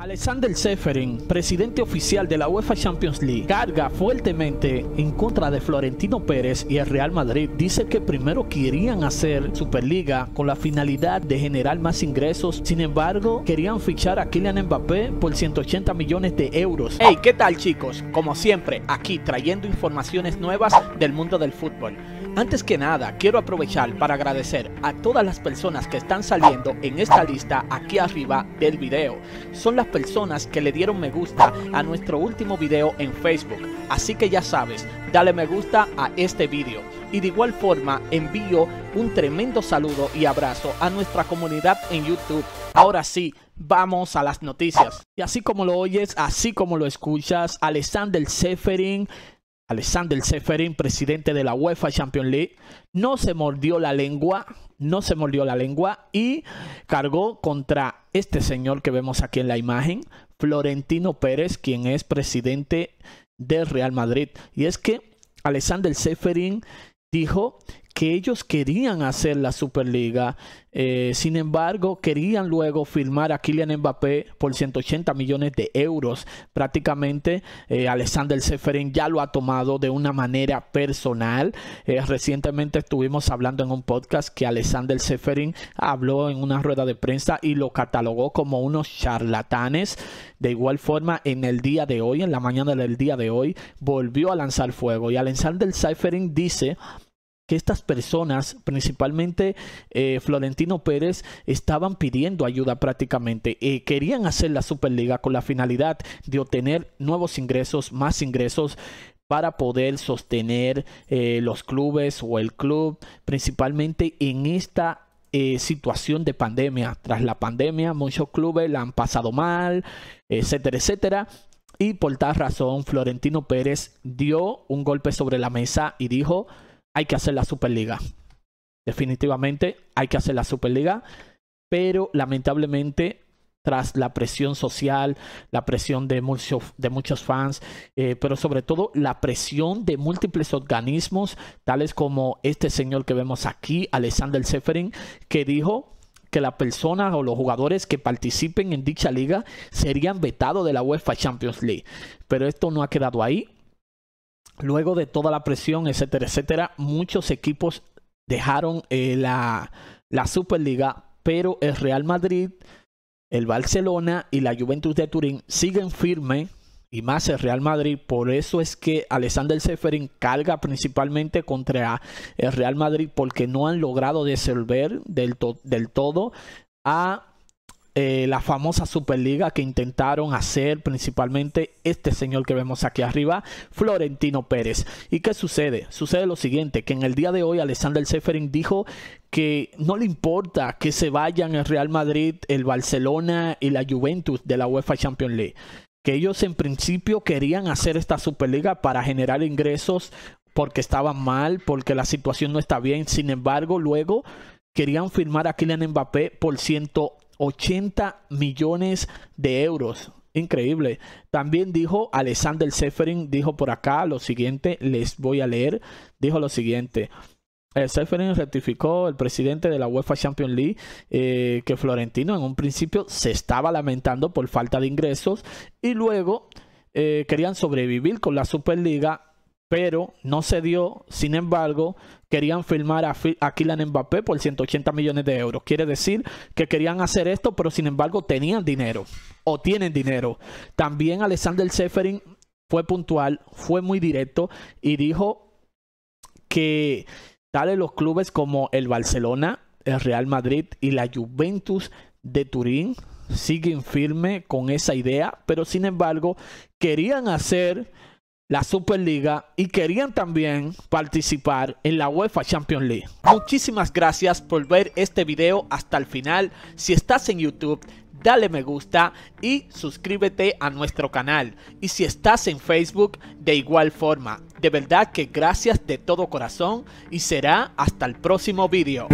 Alexander Seferin, presidente oficial de la UEFA Champions League, carga fuertemente en contra de Florentino Pérez y el Real Madrid. Dice que primero querían hacer Superliga con la finalidad de generar más ingresos. Sin embargo, querían fichar a Kylian Mbappé por 180 millones de euros. Hey, ¿qué tal chicos? Como siempre, aquí trayendo informaciones nuevas del mundo del fútbol. Antes que nada, quiero aprovechar para agradecer a todas las personas que están saliendo en esta lista aquí arriba del video. Son las personas que le dieron me gusta a nuestro último video en Facebook. Así que ya sabes, dale me gusta a este video. Y de igual forma envío un tremendo saludo y abrazo a nuestra comunidad en YouTube. Ahora sí, vamos a las noticias. Y así como lo oyes, así como lo escuchas, Alexander Seferin Alexander Seferin, presidente de la UEFA Champions League, no se mordió la lengua no se mordió la lengua y cargó contra este señor que vemos aquí en la imagen, Florentino Pérez, quien es presidente del Real Madrid. Y es que Alexander Seferin dijo que ellos querían hacer la Superliga. Eh, sin embargo, querían luego firmar a Kylian Mbappé por 180 millones de euros. Prácticamente, eh, Alexander Seferin ya lo ha tomado de una manera personal. Eh, recientemente estuvimos hablando en un podcast que Alexander Seferin habló en una rueda de prensa y lo catalogó como unos charlatanes. De igual forma, en el día de hoy, en la mañana del día de hoy, volvió a lanzar fuego. Y Alexander Seferin dice que estas personas, principalmente eh, Florentino Pérez, estaban pidiendo ayuda prácticamente. Eh, querían hacer la Superliga con la finalidad de obtener nuevos ingresos, más ingresos para poder sostener eh, los clubes o el club, principalmente en esta situación de pandemia. Tras la pandemia, muchos clubes la han pasado mal, etcétera, etcétera. Y por tal razón, Florentino Pérez dio un golpe sobre la mesa y dijo, hay que hacer la Superliga. Definitivamente hay que hacer la Superliga, pero lamentablemente tras la presión social, la presión de, muchos, de muchos fans, eh, pero sobre todo la presión de múltiples organismos, tales como este señor que vemos aquí, Alexander Seferin, que dijo que las personas o los jugadores que participen en dicha liga serían vetados de la UEFA Champions League. Pero esto no ha quedado ahí luego de toda la presión, etcétera, etcétera, muchos equipos dejaron eh, la, Superliga, pero el Real Madrid, el Barcelona y la Juventus de Turín siguen firmes y más el Real Madrid. Por eso es que Alexander Seferin carga principalmente contra el Real Madrid porque no han logrado desolver del, del todo a eh, la famosa Superliga que intentaron hacer principalmente este señor que vemos aquí arriba, Florentino Pérez. ¿Y qué sucede? Sucede lo siguiente, que en el día de hoy Alexander Seferin dijo que no le importa que se vayan el Real Madrid, el Barcelona y la Juventus de la UEFA Champions League. Que ellos en principio querían hacer esta Superliga para generar ingresos porque estaban mal, porque la situación no está bien. Sin embargo, luego querían firmar a Kylian Mbappé por 100 80 millones de euros. Increíble. También dijo Alexander Seferin, dijo por acá lo siguiente, les voy a leer, dijo lo siguiente. El eh, Seferin rectificó el presidente de la UEFA Champions League eh, que Florentino en un principio se estaba lamentando por falta de ingresos y luego eh, querían sobrevivir con la Superliga pero no se dio. Sin embargo, querían firmar a, Kylian Mbappé por 180 millones de euros. Quiere decir que querían hacer esto, pero sin embargo tenían dinero o tienen dinero. También Alexander Seferin fue puntual, fue muy directo y dijo que tales los clubes como el Barcelona, el Real Madrid y la Juventus de Turín siguen firme con esa idea, pero sin embargo querían hacer la Superliga y querían también participar en la UEFA Champions League. Muchísimas gracias por ver este video hasta el final. Si estás en YouTube, dale me gusta y suscríbete a nuestro canal. Y si estás en Facebook, de igual forma. De verdad que gracias de todo corazón y será hasta el próximo video.